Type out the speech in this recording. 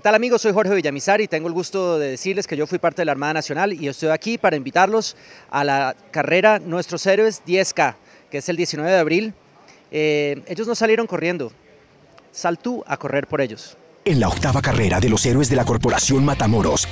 ¿Qué tal amigos? Soy Jorge Villamizar y tengo el gusto de decirles que yo fui parte de la Armada Nacional y estoy aquí para invitarlos a la carrera Nuestros Héroes 10K, que es el 19 de abril. Eh, ellos no salieron corriendo, sal tú a correr por ellos. En la octava carrera de los héroes de la Corporación Matamoros,